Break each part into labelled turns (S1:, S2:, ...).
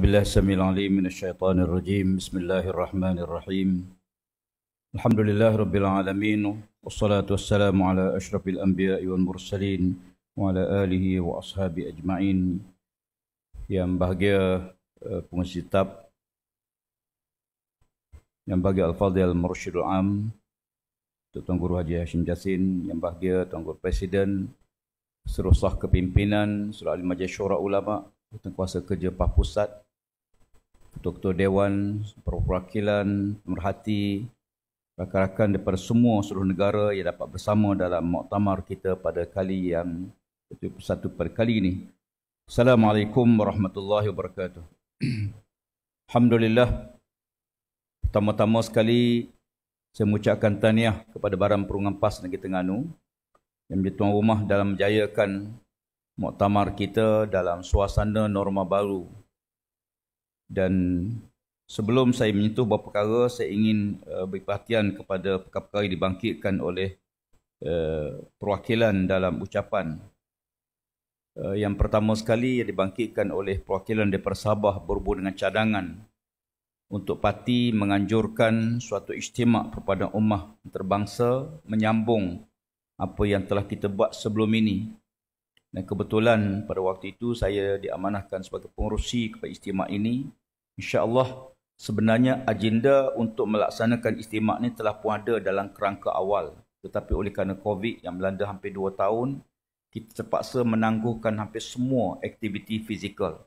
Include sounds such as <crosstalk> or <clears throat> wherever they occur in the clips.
S1: billahi samil alim minash shaitanir rajim. Bismillahir rahmanir rahim. Alhamdulillahi rabbil alamin. Wassalatu wassalamu ala ashrafil anbiya'i wal mursalin wa ala alihi wa ashabi ajma'in. Yang bahagia eh, pengisi tab. Yang bahagia al-fadhil mursyidul am. Tuan Guru Haji Hashim Jasin, yang bahagia Tuan Guru Presiden, seluruh kepimpinan, seluruh Ahli Majlis Syurah Ulama, Tuan Kuasa Kerja Pah Pusat, Doktor Dewan, Perwakilan, Merhati, rakan-rakan daripada semua seluruh negara yang dapat bersama dalam muktamar kita pada kali yang Satu Per kali ini. Assalamualaikum warahmatullahi wabarakatuh. <clears throat> Alhamdulillah, pertama-tama sekali saya mengucapkan taniah kepada Barang Perungan PAS Negeri Tengganu yang menjadi tuan rumah dalam menjayakan muktamar kita dalam suasana norma baru dan sebelum saya menyentuh beberapa perkara saya ingin uh, beri perhatian kepada perkara-perkara yang dibangkitkan oleh uh, perwakilan dalam ucapan uh, yang pertama sekali yang dibangkitkan oleh perwakilan daripada Sabah berhubung dengan cadangan untuk parti menganjurkan suatu ijtimak kepada ummah antarabangsa menyambung apa yang telah kita buat sebelum ini dan kebetulan pada waktu itu saya diamanahkan sebagai pengurusi kepada istimak ini. InsyaAllah sebenarnya agenda untuk melaksanakan istimak ini telah pun ada dalam kerangka awal. Tetapi oleh kerana COVID yang melanda hampir dua tahun, kita terpaksa menangguhkan hampir semua aktiviti fizikal.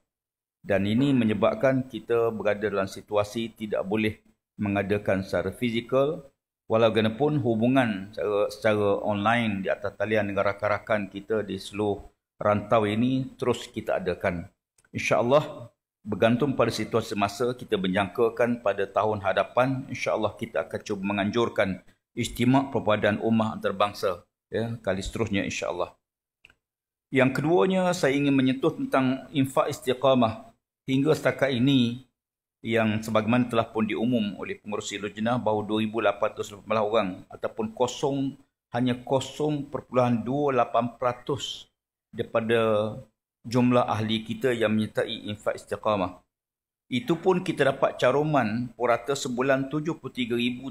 S1: Dan ini menyebabkan kita berada dalam situasi tidak boleh mengadakan secara fizikal. Walaupun hubungan secara, secara online di atas talian dengan rakan-rakan kita di seluruh rantau ini terus kita adakan. InsyaAllah bergantung pada situasi semasa kita menjangkakan pada tahun hadapan insyaAllah kita akan cuba menganjurkan istimak perpaduan umat antarabangsa ya, kali seterusnya insyaAllah. Yang keduanya saya ingin menyentuh tentang infak istiqamah hingga setakat ini yang sebagaimana telah pun diumum oleh pengurusi Lujna bahawa 2800 orang ataupun kosong hanya kosong 0.28% daripada jumlah ahli kita yang menyertai infak istiqamah. Itu pun kita dapat caruman purata sebulan 73,393.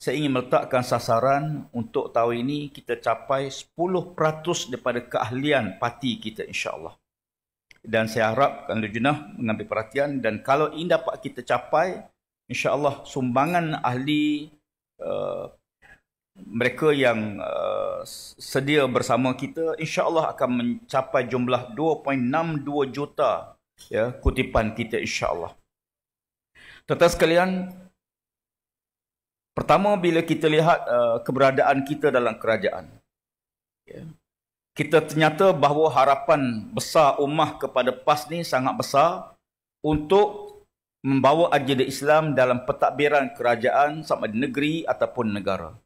S1: Saya ingin meletakkan sasaran untuk tahun ini kita capai 10% daripada keahlian parti kita insyaAllah. Dan saya harap Kan Lujunah mengambil perhatian dan kalau ini dapat kita capai, insyaAllah sumbangan ahli uh, mereka yang uh, sedia bersama kita insyaallah akan mencapai jumlah 2.62 juta ya kutipan kita insyaallah tetapi sekalian pertama bila kita lihat uh, keberadaan kita dalam kerajaan ya kita ternyata bahawa harapan besar ummah kepada PAS ni sangat besar untuk membawa agenda Islam dalam pentadbiran kerajaan sama di negeri ataupun negara.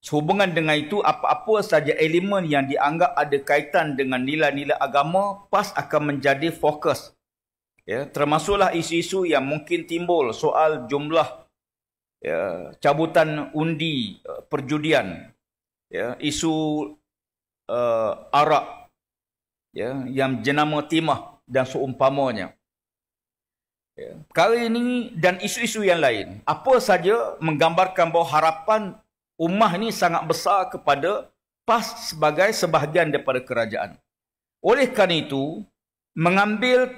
S1: Sehubungan dengan itu, apa-apa saja elemen yang dianggap ada kaitan dengan nilai-nilai agama PAS akan menjadi fokus. Ya, termasuklah isu-isu yang mungkin timbul soal jumlah ya, cabutan undi eh, perjudian, ya, isu uh, arak ya, yang jenama timah dan seumpamanya. Ya, kali ini dan isu-isu yang lain, apa saja menggambarkan bahawa harapan ummah ni sangat besar kepada PAS sebagai sebahagian daripada kerajaan. Oleh kerana itu, mengambil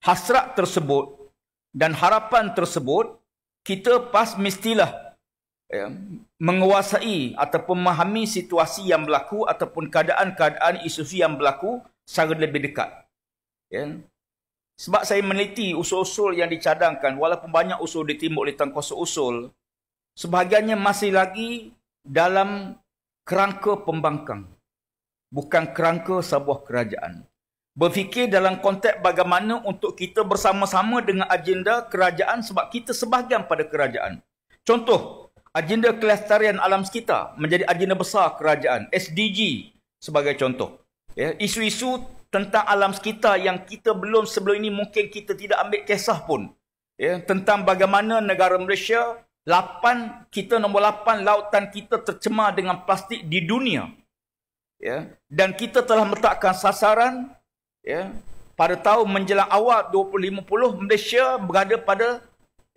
S1: hasrat tersebut dan harapan tersebut, kita PAS mestilah ya, menguasai ataupun memahami situasi yang berlaku ataupun keadaan-keadaan isu-isu yang berlaku secara lebih dekat. Ya. Sebab saya meneliti usul-usul yang dicadangkan, walaupun banyak usul ditimbul oleh tangkosa usul, sebahagiannya masih lagi dalam kerangka pembangkang bukan kerangka sebuah kerajaan berfikir dalam konteks bagaimana untuk kita bersama-sama dengan agenda kerajaan sebab kita sebahagian pada kerajaan contoh agenda kelestarian alam sekitar menjadi agenda besar kerajaan SDG sebagai contoh ya isu-isu tentang alam sekitar yang kita belum sebelum ini mungkin kita tidak ambil kisah pun ya tentang bagaimana negara Malaysia Lapan, kita nombor lapan, lautan kita tercemar dengan plastik di dunia. Ya. Dan kita telah meletakkan sasaran ya, pada tahun menjelang awal 2050, Malaysia berada pada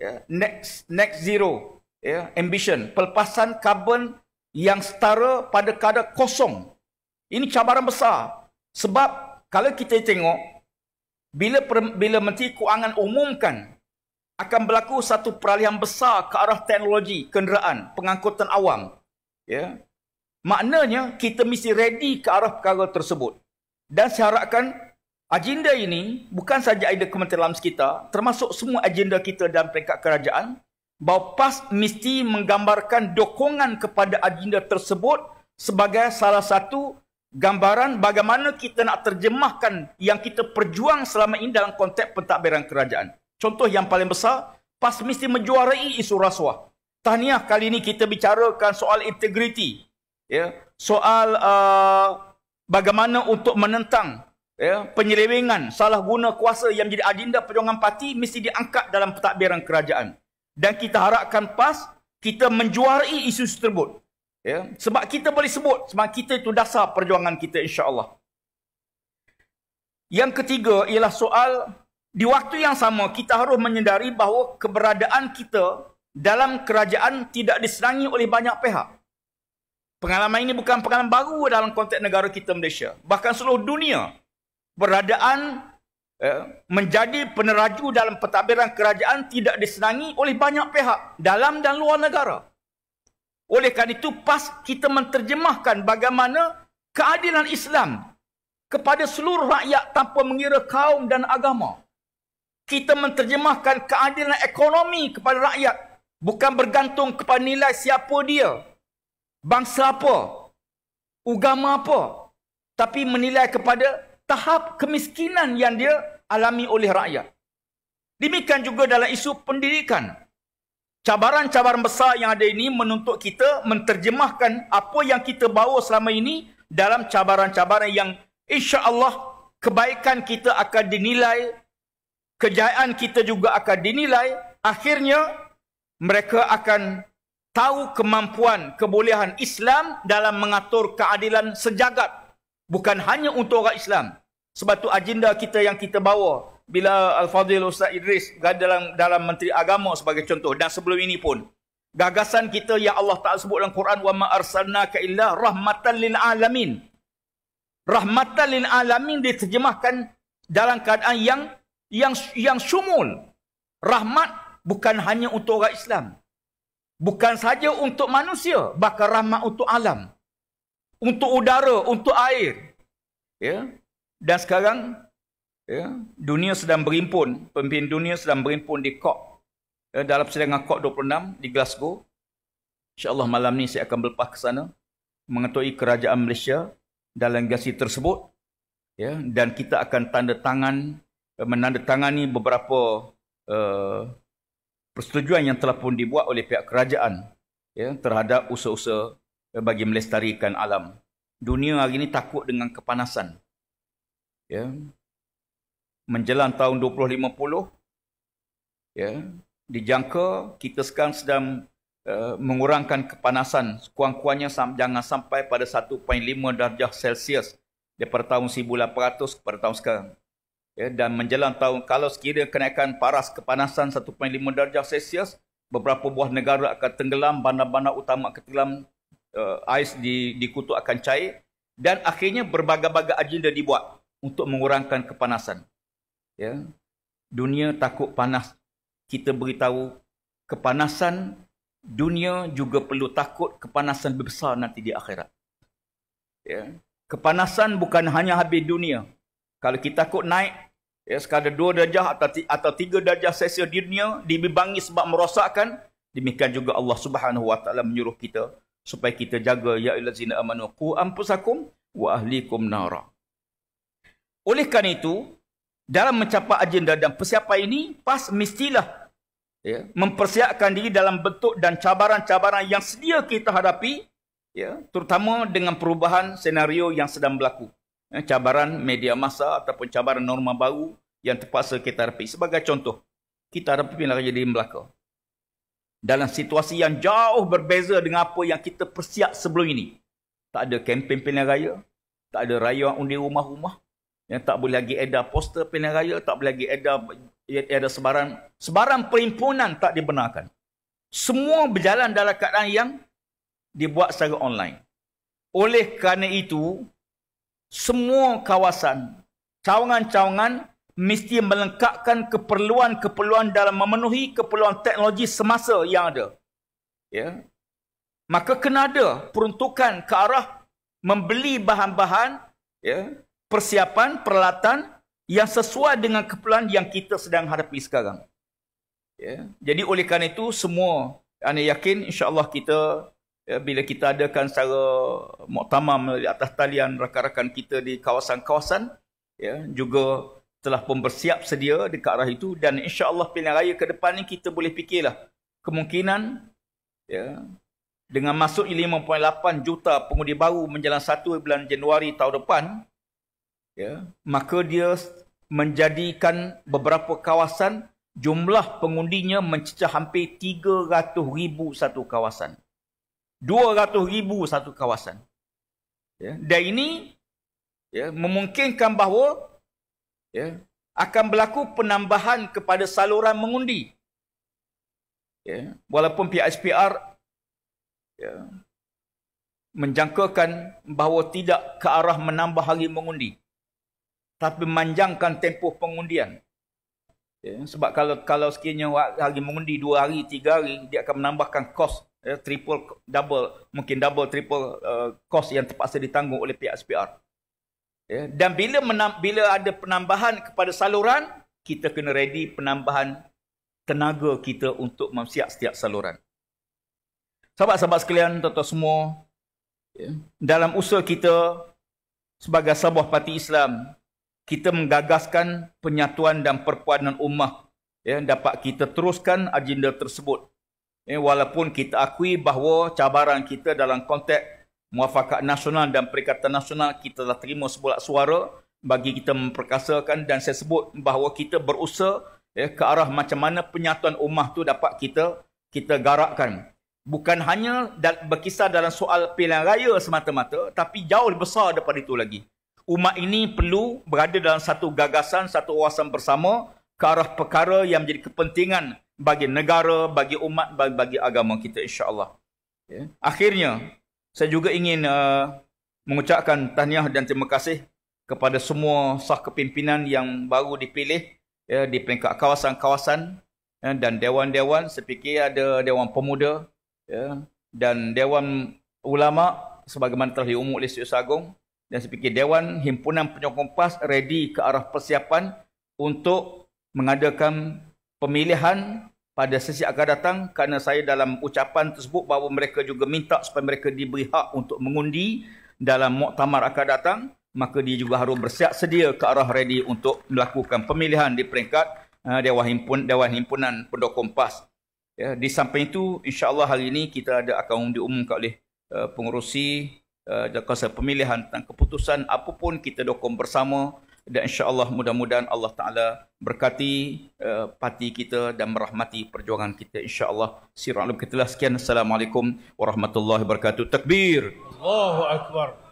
S1: ya, next next zero ya, ambition. Pelepasan karbon yang setara pada kadar kosong. Ini cabaran besar. Sebab kalau kita tengok, bila bila Menteri Keuangan umumkan akan berlaku satu peralihan besar ke arah teknologi kenderaan pengangkutan awam ya maknanya kita mesti ready ke arah perkara tersebut dan saya harapkan agenda ini bukan saja idea kementerian Lams kita, termasuk semua agenda kita dalam peringkat kerajaan bahawa PAS mesti menggambarkan dokongan kepada agenda tersebut sebagai salah satu gambaran bagaimana kita nak terjemahkan yang kita perjuang selama ini dalam konteks pentadbiran kerajaan. Contoh yang paling besar, PAS mesti menjuarai isu rasuah. Tahniah kali ini kita bicarakan soal integriti. Ya. Soal uh, bagaimana untuk menentang ya, penyelewengan, salah guna kuasa yang jadi adinda perjuangan parti mesti diangkat dalam pentadbiran kerajaan. Dan kita harapkan PAS, kita menjuarai isu tersebut. Ya. Sebab kita boleh sebut, sebab kita itu dasar perjuangan kita insya Allah. Yang ketiga ialah soal di waktu yang sama kita harus menyedari bahawa keberadaan kita dalam kerajaan tidak diserangi oleh banyak pihak. Pengalaman ini bukan pengalaman baru dalam konteks negara kita Malaysia. Bahkan seluruh dunia peradaan eh, menjadi peneraju dalam pentadbiran kerajaan tidak disenangi oleh banyak pihak dalam dan luar negara. Oleh kerana itu pas kita menterjemahkan bagaimana keadilan Islam kepada seluruh rakyat tanpa mengira kaum dan agama kita menterjemahkan keadilan ekonomi kepada rakyat bukan bergantung kepada nilai siapa dia bangsa apa agama apa tapi menilai kepada tahap kemiskinan yang dia alami oleh rakyat demikian juga dalam isu pendidikan cabaran-cabaran besar yang ada ini menuntut kita menterjemahkan apa yang kita bawa selama ini dalam cabaran-cabaran yang insya-Allah kebaikan kita akan dinilai kejayaan kita juga akan dinilai akhirnya mereka akan tahu kemampuan kebolehan Islam dalam mengatur keadilan sejagat bukan hanya untuk orang Islam sebab tu agenda kita yang kita bawa bila Al-Fadhil Ustaz Idris dalam dalam Menteri Agama sebagai contoh dan sebelum ini pun gagasan kita yang Allah Taala sebut dalam Quran wa ma arsalnaka illa rahmatan lil alamin rahmatan lil alamin diterjemahkan dalam keadaan yang yang yang syumul rahmat bukan hanya untuk orang Islam bukan saja untuk manusia bahkan rahmat untuk alam untuk udara untuk air ya dan sekarang ya dunia sedang berimpun pemimpin dunia sedang berimpun di COP ya, dalam sidang COP 26 di Glasgow Insya Allah malam ni saya akan berlepas ke sana mengetuai kerajaan Malaysia dalam gasi tersebut ya dan kita akan tanda tangan menandatangani beberapa uh, persetujuan yang telah pun dibuat oleh pihak kerajaan ya, terhadap usaha-usaha eh, bagi melestarikan alam. Dunia hari ini takut dengan kepanasan. Ya. Menjelang tahun 2050, ya, dijangka kita sekarang sedang uh, mengurangkan kepanasan sekurang-kurangnya jangan sampai pada 1.5 darjah Celsius daripada tahun 1800 kepada tahun sekarang ya, dan menjelang tahun kalau sekiranya kenaikan paras kepanasan 1.5 darjah Celsius beberapa buah negara akan tenggelam bandar-bandar utama akan tenggelam uh, ais di di kutub akan cair dan akhirnya berbagai-bagai agenda dibuat untuk mengurangkan kepanasan ya dunia takut panas kita beritahu kepanasan dunia juga perlu takut kepanasan besar nanti di akhirat ya kepanasan bukan hanya habis dunia kalau kita takut naik Ya, sekadar dua darjah atau, atau tiga darjah sesi dunia dibimbangi sebab merosakkan. Demikian juga Allah subhanahu wa ta'ala menyuruh kita supaya kita jaga ya ilazina amanu ku ampusakum wa ahlikum nara. Oleh kerana itu, dalam mencapai agenda dan persiapan ini, pas mestilah ya, mempersiapkan diri dalam bentuk dan cabaran-cabaran yang sedia kita hadapi, ya, terutama dengan perubahan senario yang sedang berlaku eh, cabaran media masa ataupun cabaran norma baru yang terpaksa kita hadapi. Sebagai contoh, kita hadapi pilihan raya di Melaka. Dalam situasi yang jauh berbeza dengan apa yang kita persiap sebelum ini. Tak ada kempen pilihan raya, tak ada raya undi rumah-rumah, yang tak boleh lagi ada poster pilihan raya, tak boleh lagi ada ada sebarang, sebarang perimpunan tak dibenarkan. Semua berjalan dalam keadaan yang dibuat secara online. Oleh kerana itu, semua kawasan, cawangan-cawangan mesti melengkapkan keperluan-keperluan dalam memenuhi keperluan teknologi semasa yang ada. Ya. Maka kena ada peruntukan ke arah membeli bahan-bahan, ya, persiapan, peralatan yang sesuai dengan keperluan yang kita sedang hadapi sekarang. Ya. Jadi oleh kerana itu semua anda yakin insya-Allah kita ya, bila kita adakan secara muktamam di atas talian rakan-rakan kita di kawasan-kawasan ya juga telah pun bersiap sedia dekat arah itu dan insya-Allah pilihan raya ke depan ni kita boleh fikirlah kemungkinan ya dengan masuk 5.8 juta pengundi baru menjelang 1 bulan Januari tahun depan ya maka dia menjadikan beberapa kawasan jumlah pengundinya mencecah hampir 300,000 satu kawasan. 200 ribu satu kawasan. Ya. Dan ini ya, memungkinkan bahawa ya, akan berlaku penambahan kepada saluran mengundi. Ya. Walaupun PSPR ya, menjangkakan bahawa tidak ke arah menambah hari mengundi. Tapi manjangkan tempoh pengundian. Ya, sebab kalau kalau sekiranya hari mengundi dua hari, tiga hari, dia akan menambahkan kos Ya, triple double mungkin double triple uh, cost yang terpaksa ditanggung oleh pihak SPR. Ya, dan bila menam, bila ada penambahan kepada saluran, kita kena ready penambahan tenaga kita untuk memsiap setiap saluran. Sahabat-sahabat sekalian, tuan-tuan semua, ya, dalam usaha kita sebagai sebuah parti Islam, kita menggagaskan penyatuan dan perpaduan ummah ya, dapat kita teruskan agenda tersebut Eh, walaupun kita akui bahawa cabaran kita dalam konteks muafakat nasional dan perikatan nasional kita telah terima sebulat suara bagi kita memperkasakan dan saya sebut bahawa kita berusaha eh, ke arah macam mana penyatuan umat tu dapat kita kita garakkan. Bukan hanya berkisar dalam soal pilihan raya semata-mata tapi jauh lebih besar daripada itu lagi. Umat ini perlu berada dalam satu gagasan, satu wawasan bersama ke arah perkara yang menjadi kepentingan bagi negara, bagi umat, bagi, bagi agama kita insyaAllah. Ya. Akhirnya, saya juga ingin uh, mengucapkan tahniah dan terima kasih kepada semua sah kepimpinan yang baru dipilih ya, di peringkat kawasan-kawasan ya, dan dewan-dewan. Saya ada dewan pemuda ya, dan dewan ulama sebagaimana telah diumum oleh Syed Agong. Dan saya dewan himpunan penyokong PAS ready ke arah persiapan untuk mengadakan pemilihan pada sesi akan datang kerana saya dalam ucapan tersebut bahawa mereka juga minta supaya mereka diberi hak untuk mengundi dalam muktamar akan datang maka dia juga harus bersiap sedia ke arah ready untuk melakukan pemilihan di peringkat uh, eh, Dewan, Himpun, Dewan Himpunan Pendokong PAS. Ya, di samping itu, insyaAllah hari ini kita ada akan diumumkan oleh uh, pengurusi uh, eh, kuasa pemilihan tentang keputusan apapun kita dokong bersama dan insyaallah mudah-mudahan Allah taala berkati uh, parti kita dan merahmati perjuangan kita insyaallah sirat alam kita sekian assalamualaikum warahmatullahi wabarakatuh takbir Allahu akbar